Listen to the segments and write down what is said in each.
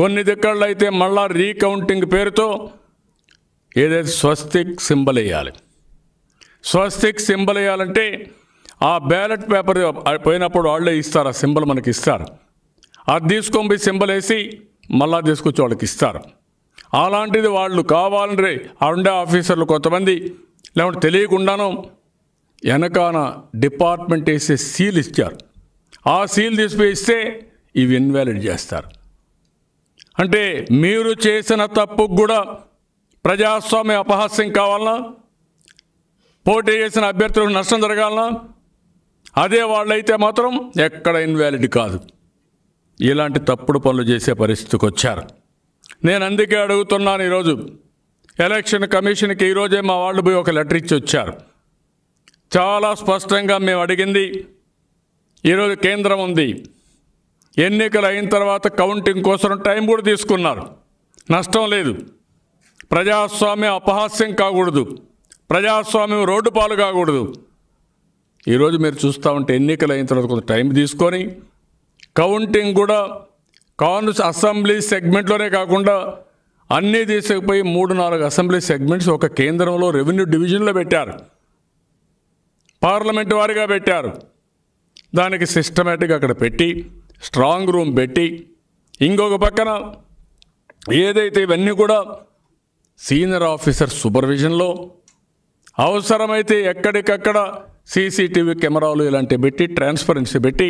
కొన్ని దిక్కళ్ళు అయితే మళ్ళా రీకౌంటింగ్ పేరుతో ఏదైతే స్వస్తిక్ సింబల్ వేయాలి స్వస్తిక్ సింబల్ వేయాలంటే ఆ బ్యాలెట్ పేపర్ పోయినప్పుడు వాళ్ళే ఇస్తారు ఆ సింబల్ మనకి ఇస్తారు అది తీసుకొని సింబల్ వేసి మళ్ళా తీసుకొచ్చి వాళ్ళకి ఇస్తారు అలాంటిది వాళ్ళు కావాలని రే ఉండే ఆఫీసర్లు కొంతమంది లేకుంటే తెలియకుండాను వెనకాన డిపార్ట్మెంట్ వేసే సీల్ ఇచ్చారు ఆ సీల్ తీసుకుపోయి ఇస్తే ఇవి ఇన్వాలిడ్ చేస్తారు అంటే మీరు చేసిన తప్పుకు కూడా ప్రజాస్వామ్య అపహాస్యం కావాలన్నా పోటీ చేసిన అభ్యర్థులకు నష్టం జరగాలన్నా అదే వాళ్ళైతే మాత్రం ఎక్కడ ఇన్వాలిడ్ కాదు ఇలాంటి తప్పుడు పనులు చేసే పరిస్థితికి వచ్చారు నేను అందుకే అడుగుతున్నాను ఈరోజు ఎలక్షన్ కమిషన్కి ఈరోజే మా వాళ్ళు పోయి ఒక లెటర్ ఇచ్చి వచ్చారు చాలా స్పష్టంగా మేము అడిగింది ఈరోజు కేంద్రం ఉంది ఎన్నికలు అయిన తర్వాత కౌంటింగ్ కోసం టైం కూడా తీసుకున్నారు నష్టం లేదు ప్రజాస్వామ్యం అపహాస్యం కాకూడదు ప్రజాస్వామ్యం రోడ్డు పాలు కాకూడదు ఈరోజు మీరు చూస్తూ ఉంటే ఎన్నికలు అయిన తర్వాత కొంత టైం తీసుకొని కౌంటింగ్ కూడా కాన్స్ అసెంబ్లీ సెగ్మెంట్లోనే కాకుండా అన్నీ తీసుకుపోయి మూడు నాలుగు అసెంబ్లీ సెగ్మెంట్స్ ఒక కేంద్రంలో రెవెన్యూ డివిజన్లో పెట్టారు పార్లమెంట్ వారిగా పెట్టారు దానికి సిస్టమేటిక్గా అక్కడ పెట్టి స్ట్రాంగ్ రూమ్ పెట్టి ఇంకొక పక్కన ఏదైతే ఇవన్నీ కూడా సీనియర్ ఆఫీసర్ సూపర్విజన్లో అవసరమైతే ఎక్కడికక్కడ సీసీటీవీ కెమెరాలు ఇలాంటివి పెట్టి ట్రాన్స్పరెన్సీ పెట్టి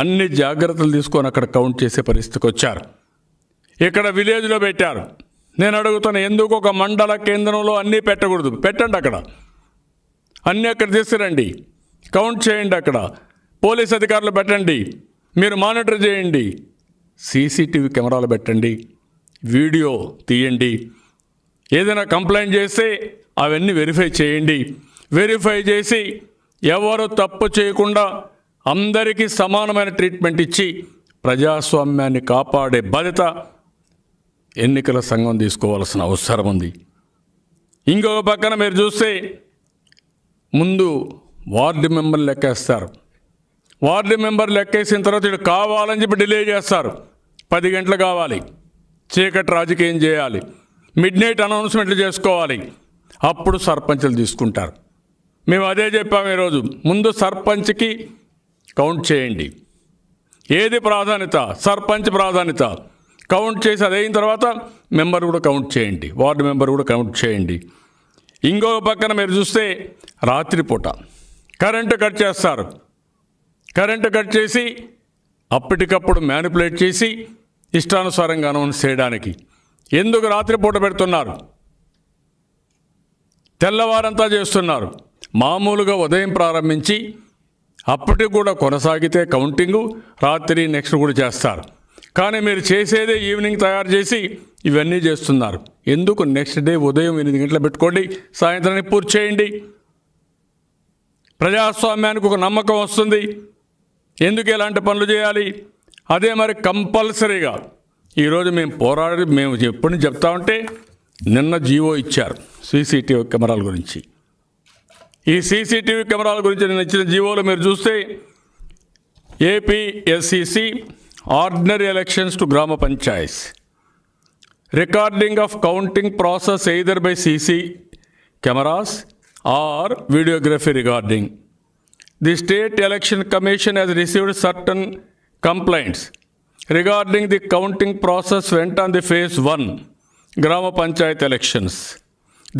అన్ని జాగ్రత్తలు తీసుకొని అక్కడ కౌంట్ చేసే పరిస్థితికి వచ్చారు ఇక్కడ విలేజ్లో పెట్టారు నేను అడుగుతాను ఎందుకు ఒక మండల కేంద్రంలో అన్నీ పెట్టకూడదు పెట్టండి అక్కడ అన్నీ అక్కడ తీసుకురండి కౌంట్ చేయండి అక్కడ పోలీస్ అధికారులు పెట్టండి మీరు మానిటర్ చేయండి సీసీటీవీ కెమెరాలు పెట్టండి వీడియో తీయండి ఏదైనా కంప్లైంట్ చేస్తే అవన్నీ వెరిఫై చేయండి వెరిఫై చేసి ఎవరు తప్పు చేయకుండా అందరికీ సమానమైన ట్రీట్మెంట్ ఇచ్చి ప్రజాస్వామ్యాన్ని కాపాడే బాధ్యత ఎన్నికల సంఘం తీసుకోవాల్సిన అవసరం ఉంది ఇంకొక పక్కన మీరు చూస్తే ముందు వార్డు మెంబర్లు లెక్కేస్తారు వార్డు మెంబర్ లెక్కేసిన తర్వాత ఇటు కావాలని చెప్పి డిలే చేస్తారు పది గంటలు కావాలి చీకటి రాజకీయం చేయాలి మిడ్ నైట్ అనౌన్స్మెంట్లు చేసుకోవాలి అప్పుడు సర్పంచ్లు తీసుకుంటారు మేము అదే చెప్పాము ఈరోజు ముందు సర్పంచ్కి కౌంట్ చేయండి ఏది ప్రాధాన్యత సర్పంచ్ ప్రాధాన్యత కౌంట్ చేసి అదైన తర్వాత మెంబర్ కూడా కౌంట్ చేయండి వార్డు మెంబర్ కూడా కౌంట్ చేయండి ఇంకో పక్కన మీరు చూస్తే రాత్రిపూట కరెంటు కట్ చేస్తారు కరెంటు కట్ చేసి అప్పటికప్పుడు మ్యానిపులేట్ చేసి ఇష్టానుసారంగా అనౌన్స్ చేయడానికి ఎందుకు రాత్రిపూట పెడుతున్నారు తెల్లవారంతా చేస్తున్నారు మామూలుగా ఉదయం ప్రారంభించి అప్పటికి కూడా కొనసాగితే కౌంటింగు రాత్రి నెక్స్ట్ కూడా చేస్తారు కానీ మీరు చేసేదే ఈవినింగ్ తయారు చేసి ఇవన్నీ చేస్తున్నారు ఎందుకు నెక్స్ట్ డే ఉదయం ఎనిమిది గంటలు పెట్టుకోండి సాయంత్రానికి పూర్తి చేయండి ప్రజాస్వామ్యానికి ఒక నమ్మకం వస్తుంది ఎందుకు ఎలాంటి పనులు చేయాలి అదే మరి కంపల్సరీగా ఈరోజు మేము పోరాడి మేము ఎప్పటి నుంచి చెప్తా ఉంటే నిన్న జీవో ఇచ్చారు సీసీటీవీ కెమెరాల గురించి ఈ సీసీటీవీ కెమెరాల గురించి నేను ఇచ్చిన జీవోలు మీరు చూస్తే ఏపీఎస్సిసి ఆర్డినరీ ఎలక్షన్స్ టు గ్రామ panchayat recording of counting process either by CC cameras or videography recording The State Election Commission has received certain complaints regarding the counting process went on the phase 1 Grama Panchayat elections.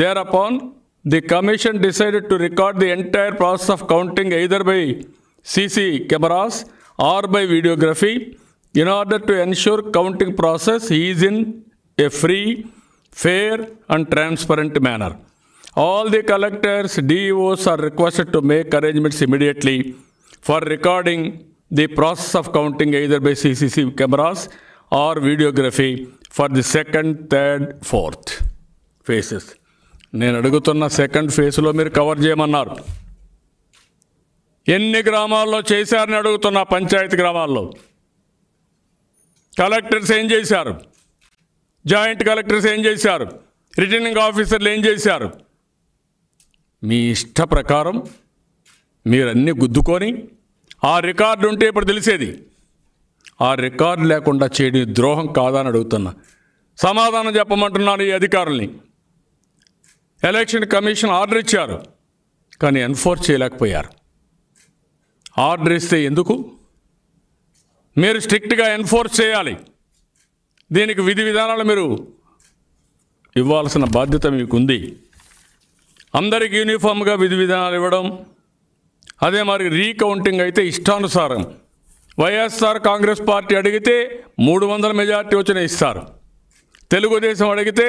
Thereupon, the Commission decided to record the entire process of counting either by CC cameras or by videography in order to ensure counting process is in a free, fair and transparent manner. All the collectors, DEOs are requested to make arrangements immediately for recording the process of counting either by CCC cameras or videography for the second, third, fourth phases. నేను అడుగుతున్న second ఫేజ్లో మీరు cover చేయమన్నారు ఎన్ని గ్రామాల్లో చేశారని అడుగుతున్నా పంచాయతీ గ్రామాల్లో కలెక్టర్స్ ఏం చేశారు జాయింట్ కలెక్టర్స్ ఏం చేశారు రిటర్నింగ్ ఆఫీసర్లు ఏం చేశారు మీ ఇష్ట ప్రకారం మీరన్నీ గుద్దుకొని ఆ రికార్డు ఉంటే ఇప్పుడు తెలిసేది ఆ రికార్డు లేకుండా చేయడం ద్రోహం కాదని అడుగుతున్నా సమాధానం చెప్పమంటున్నాను ఈ అధికారుల్ని ఎలక్షన్ కమిషన్ ఆర్డర్ ఇచ్చారు కానీ ఎన్ఫోర్స్ చేయలేకపోయారు ఆర్డర్ ఇస్తే ఎందుకు మీరు స్ట్రిక్ట్గా ఎన్ఫోర్స్ చేయాలి దీనికి విధి విధానాలు మీరు ఇవ్వాల్సిన బాధ్యత మీకుంది అందరికీ యూనిఫామ్గా విధి విధానాలు ఇవ్వడం అదే మరి రీకౌంటింగ్ అయితే ఇష్టానుసారం వైఎస్ఆర్ కాంగ్రెస్ పార్టీ అడిగితే మూడు వందల మెజార్టీ వచ్చిన ఇస్తారు తెలుగుదేశం అడిగితే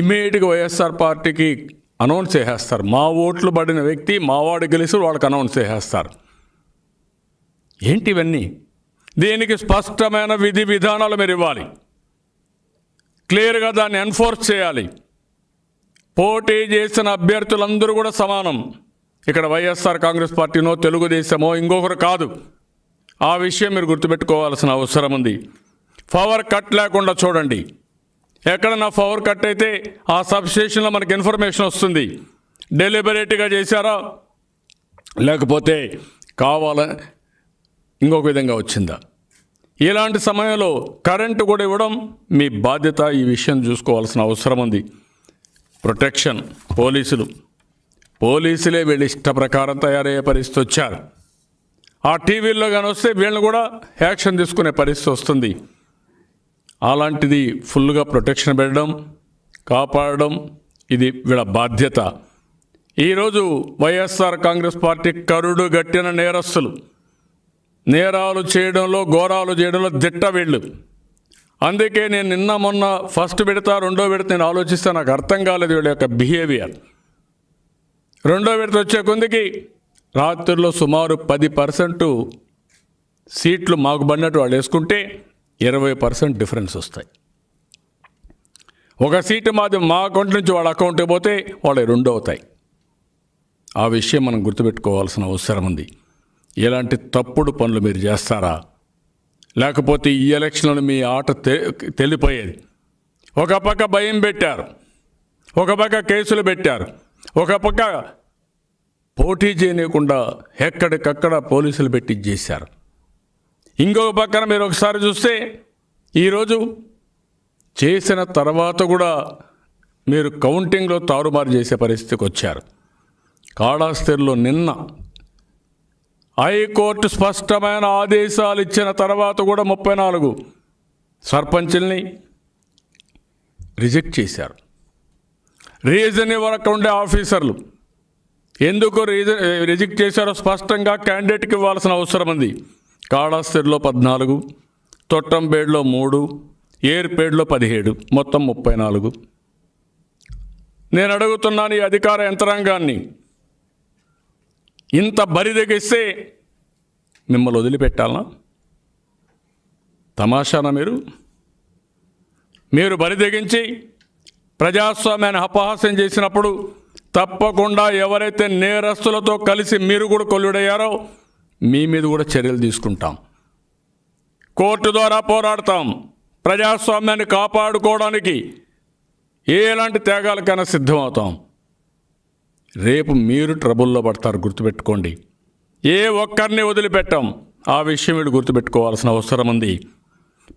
ఇమీడియట్గా వైఎస్ఆర్ పార్టీకి అనౌన్స్ చేసేస్తారు మా ఓట్లు పడిన వ్యక్తి మావాడు గెలిచి వాళ్ళకి అనౌన్స్ చేసేస్తారు ఏంటి ఇవన్నీ దీనికి స్పష్టమైన విధి విధానాలు మీరు ఇవ్వాలి క్లియర్గా దాన్ని ఎన్ఫోర్స్ చేయాలి పోటీ చేసిన అభ్యర్థులందరూ కూడా సమానం ఇక్కడ వైఎస్ఆర్ కాంగ్రెస్ పార్టీనో తెలుగుదేశమో ఇంకొకరు కాదు ఆ విషయం మీరు గుర్తుపెట్టుకోవాల్సిన అవసరం ఉంది పవర్ కట్ లేకుండా చూడండి ఎక్కడన్నా పవర్ కట్ అయితే ఆ సబ్స్టేషన్లో మనకి ఇన్ఫర్మేషన్ వస్తుంది డెలిబరేట్గా చేశారా లేకపోతే కావాల ఇంకొక విధంగా వచ్చిందా ఇలాంటి సమయంలో కరెంటు కూడా ఇవ్వడం మీ బాధ్యత ఈ విషయం చూసుకోవాల్సిన అవసరం ఉంది ప్రొటెక్షన్ పోలీసులు పోలీసులే వీళ్ళ ఇష్ట ప్రకారం తయారయ్యే పరిస్థితి వచ్చారు ఆ టీవీల్లో కానీ వస్తే వీళ్ళు కూడా యాక్షన్ తీసుకునే పరిస్థితి వస్తుంది అలాంటిది ఫుల్గా ప్రొటెక్షన్ పెట్టడం కాపాడడం ఇది వీళ్ళ బాధ్యత ఈరోజు వైఎస్ఆర్ కాంగ్రెస్ పార్టీ కరుడు గట్టిన నేరస్తులు నేరాలు చేయడంలో ఘోరాలు చేయడంలో దిట్ట వీళ్ళు అందుకే నేను నిన్న మొన్న ఫస్ట్ పెడతా రెండో విడత నేను ఆలోచిస్తే నాకు అర్థం కాలేదు వీళ్ళ యొక్క బిహేవియర్ రెండో విడత వచ్చే కొందికి రాత్రుల్లో సుమారు పది పర్సెంట్ సీట్లు మాకు పడినట్టు వాళ్ళు వేసుకుంటే ఇరవై పర్సెంట్ డిఫరెన్స్ వస్తాయి ఒక సీటు మాది మా అకౌంట్ నుంచి వాళ్ళ అకౌంట్కి పోతే వాళ్ళు రెండు అవుతాయి ఆ విషయం మనం గుర్తుపెట్టుకోవాల్సిన అవసరం ఉంది ఎలాంటి తప్పుడు పనులు మీరు చేస్తారా లేకపోతే ఈ ఎలక్షన్లో మీ ఆట తెలిపోయేది ఒక పక్క భయం పెట్టారు ఒక పక్క కేసులు పెట్టారు ఒక పక్క పోటీ చేయనీయకుండా ఎక్కడికక్కడ పోలీసులు పెట్టి చేశారు ఇంకొక పక్కన మీరు ఒకసారి చూస్తే ఈరోజు చేసిన తర్వాత కూడా మీరు కౌంటింగ్లో తారుమారు చేసే పరిస్థితికి వచ్చారు కాళాస్తిరిలో నిన్న హైకోర్టు స్పష్టమైన ఆదేశాలు ఇచ్చిన తర్వాత కూడా ముప్పై నాలుగు సర్పంచుల్ని రిజెక్ట్ చేశారు రీజన్ వరకు ఉండే ఆఫీసర్లు ఎందుకు రీజన్ రిజెక్ట్ చేశారో స్పష్టంగా క్యాండిడేట్కి ఇవ్వాల్సిన అవసరం ఉంది కాళాస్తిలో పద్నాలుగు తొట్టంబేడ్లో మూడు ఏర్పేడ్లో పదిహేడు మొత్తం ముప్పై నాలుగు నేను అడుగుతున్నాను ఈ అధికార యంత్రాంగాన్ని ఇంత బరి తెగిస్తే మిమ్మల్ని వదిలిపెట్టాలనా తమాషానా మీరు మీరు బరి తెగించి ప్రజాస్వామ్యాన్ని అపహాస్యం చేసినప్పుడు తప్పకుండా ఎవరైతే నేరస్తులతో కలిసి మీరు కూడా కొల్లుడయ్యారో మీ మీద కూడా చర్యలు తీసుకుంటాం కోర్టు ద్వారా పోరాడతాం ప్రజాస్వామ్యాన్ని కాపాడుకోవడానికి ఎలాంటి త్యాగాలకైనా సిద్ధమవుతాం రేపు మీరు ట్రబుల్లో పడతారు గుర్తుపెట్టుకోండి ఏ ఒక్కరిని వదిలిపెట్టాం ఆ విషయం వీడు గుర్తుపెట్టుకోవాల్సిన అవసరం ఉంది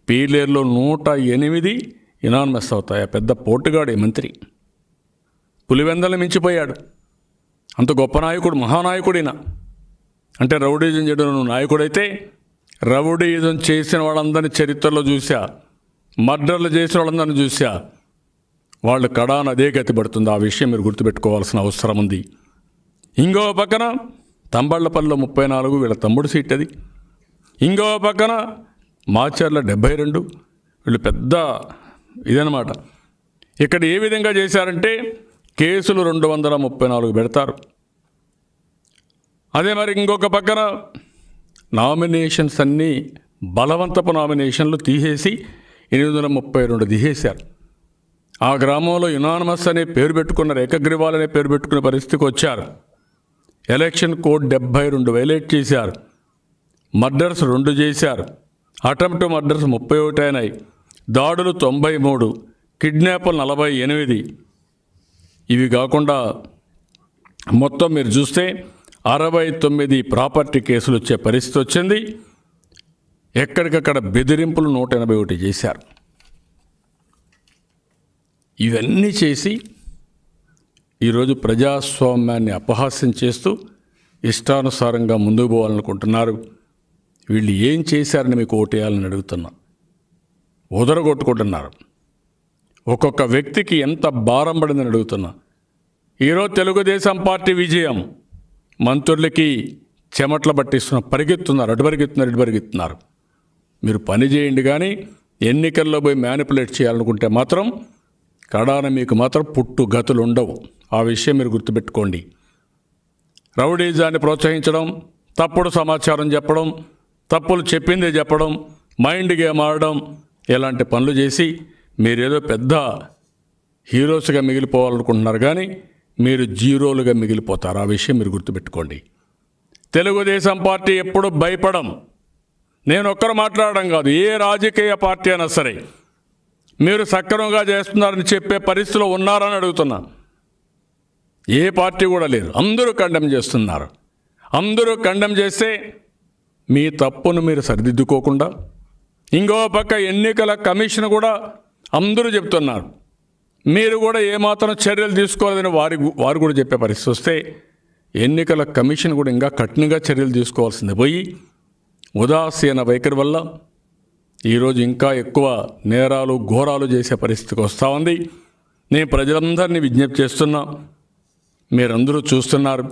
పీలేరులో నూట ఎనిమిది ఇనానమస్ అవుతాయి పెద్ద పోటుగాడే మంత్రి పులివెందలు మించిపోయాడు అంత గొప్ప నాయకుడు మహానాయకుడిన అంటే రౌడీజం చేయడం నువ్వు నాయకుడైతే రౌడీజం చేసిన వాళ్ళందరినీ చరిత్రలో చూశా మర్డర్లు చేసిన వాళ్ళందరినీ చూశా వాళ్ళ కడాన అదే గతి పడుతుంది ఆ విషయం మీరు గుర్తుపెట్టుకోవాల్సిన అవసరం ఉంది ఇంకో పక్కన తంబళ్ళపల్లిలో ముప్పై నాలుగు వీళ్ళ తమ్ముడు సీట్ అది ఇంకో పక్కన మాచర్ల డెబ్బై రెండు వీళ్ళు పెద్ద ఇదనమాట ఇక్కడ ఏ విధంగా చేశారంటే కేసులు రెండు వందల ముప్పై నాలుగు పెడతారు అదే మరి ఇంకొక పక్కన నామినేషన్స్ అన్నీ బలవంతపు నామినేషన్లు తీసేసి ఎనిమిది వందల ముప్పై రెండు తీసేశారు ఆ గ్రామంలో యునానమస్ అనే పేరు పెట్టుకున్నారు ఏకగ్రీవాలు అనే పేరు పెట్టుకున్న పరిస్థితికి వచ్చారు ఎలక్షన్ కోడ్ డెబ్బై రెండు వైలేట్ చేశారు మర్డర్స్ రెండు చేశారు అటెంప్ట్ మర్డర్స్ ముప్పై ఒకటి అయినాయి దాడులు తొంభై మూడు కిడ్నాపులు నలభై ఎనిమిది ఇవి కాకుండా మొత్తం మీరు చూస్తే అరవై తొమ్మిది ప్రాపర్టీ కేసులు వచ్చే పరిస్థితి వచ్చింది ఎక్కడికక్కడ బెదిరింపులు నూట ఎనభై ఒకటి చేశారు ఇవన్నీ చేసి ఈరోజు ప్రజాస్వామ్యాన్ని అపహాస్యం చేస్తూ ఇష్టానుసారంగా ముందుకు పోవాలనుకుంటున్నారు వీళ్ళు ఏం చేశారని మీకు ఓటేయాలని అడుగుతున్నా ఉదరగొట్టుకుంటున్నారు ఒక్కొక్క వ్యక్తికి ఎంత భారం పడిందని అడుగుతున్నా ఈరోజు తెలుగుదేశం పార్టీ విజయం మంత్రులకి చెమట్లు పట్టిస్తున్న పరిగెత్తున్నారు అటు పరిగెత్తున్నారు ఇటు పరిగెత్తున్నారు మీరు పని చేయండి కానీ ఎన్నికల్లో పోయి మ్యానిపులేట్ చేయాలనుకుంటే మాత్రం కడాన మీకు మాత్రం పుట్టు గతులు ఉండవు ఆ విషయం మీరు గుర్తుపెట్టుకోండి రౌడీజాన్ని ప్రోత్సహించడం తప్పుడు సమాచారం చెప్పడం తప్పులు చెప్పిందే చెప్పడం మైండ్ గేమ్ ఆడడం ఇలాంటి పనులు చేసి మీరేదో పెద్ద హీరోస్గా మిగిలిపోవాలనుకుంటున్నారు కానీ మీరు జీరోలుగా మిగిలిపోతారు ఆ విషయం మీరు గుర్తుపెట్టుకోండి తెలుగుదేశం పార్టీ ఎప్పుడు భయపడం నేను ఒక్కరు మాట్లాడడం కాదు ఏ రాజకీయ పార్టీ అయినా సరే మీరు సక్రమంగా చేస్తున్నారని చెప్పే పరిస్థితిలో ఉన్నారని అడుగుతున్నా ఏ పార్టీ కూడా లేదు అందరూ ఖండం చేస్తున్నారు అందరూ ఖండం చేస్తే మీ తప్పును మీరు సరిదిద్దుకోకుండా ఇంకో పక్క ఎన్నికల కమిషన్ కూడా అందరూ చెప్తున్నారు మీరు కూడా ఏమాత్రం చర్యలు తీసుకోలేదని వారి వారు కూడా చెప్పే పరిస్థితి వస్తే ఎన్నికల కమిషన్ కూడా ఇంకా కఠినంగా చర్యలు తీసుకోవాల్సిందే పోయి ఉదాసీన వైఖరి వల్ల ఈరోజు ఇంకా ఎక్కువ నేరాలు ఘోరాలు చేసే పరిస్థితికి వస్తూ ఉంది నేను ప్రజలందరినీ విజ్ఞప్తి చేస్తున్నా మీరందరూ చూస్తున్నారు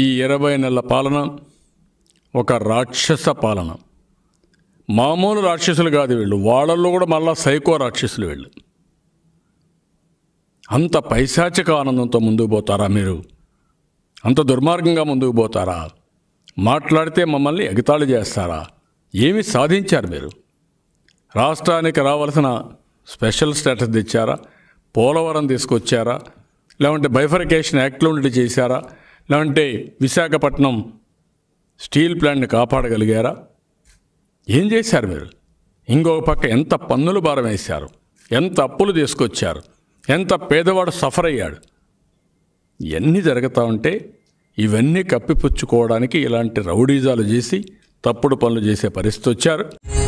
ఈ ఇరవై నెలల పాలన ఒక రాక్షస పాలన మామూలు రాక్షసులు కాదు వీళ్ళు వాళ్ళల్లో కూడా మళ్ళీ సైకో రాక్షసులు వీళ్ళు అంత పైశాచిక ఆనందంతో ముందుకు పోతారా మీరు అంత దుర్మార్గంగా ముందుకు పోతారా మాట్లాడితే మమ్మల్ని ఎగతాళి చేస్తారా ఏమి సాధించారు మీరు రాష్ట్రానికి రావాల్సిన స్పెషల్ స్టేటస్ తెచ్చారా పోలవరం తీసుకొచ్చారా లేవంటే బైఫరికేషన్ యాక్ట్లో ఉండి చేశారా లేదంటే విశాఖపట్నం స్టీల్ ప్లాంట్ని కాపాడగలిగారా ఏం చేశారు మీరు ఇంకొక పక్క ఎంత పన్నులు భారం వేశారు ఎంత అప్పులు తీసుకొచ్చారు ఎంత పేదవాడు సఫర్ అయ్యాడు ఇవన్నీ జరుగుతూ ఉంటే ఇవన్నీ కప్పిపుచ్చుకోవడానికి ఇలాంటి రౌడీజాలు చేసి తప్పుడు పనులు చేసే పరిస్థితి వచ్చారు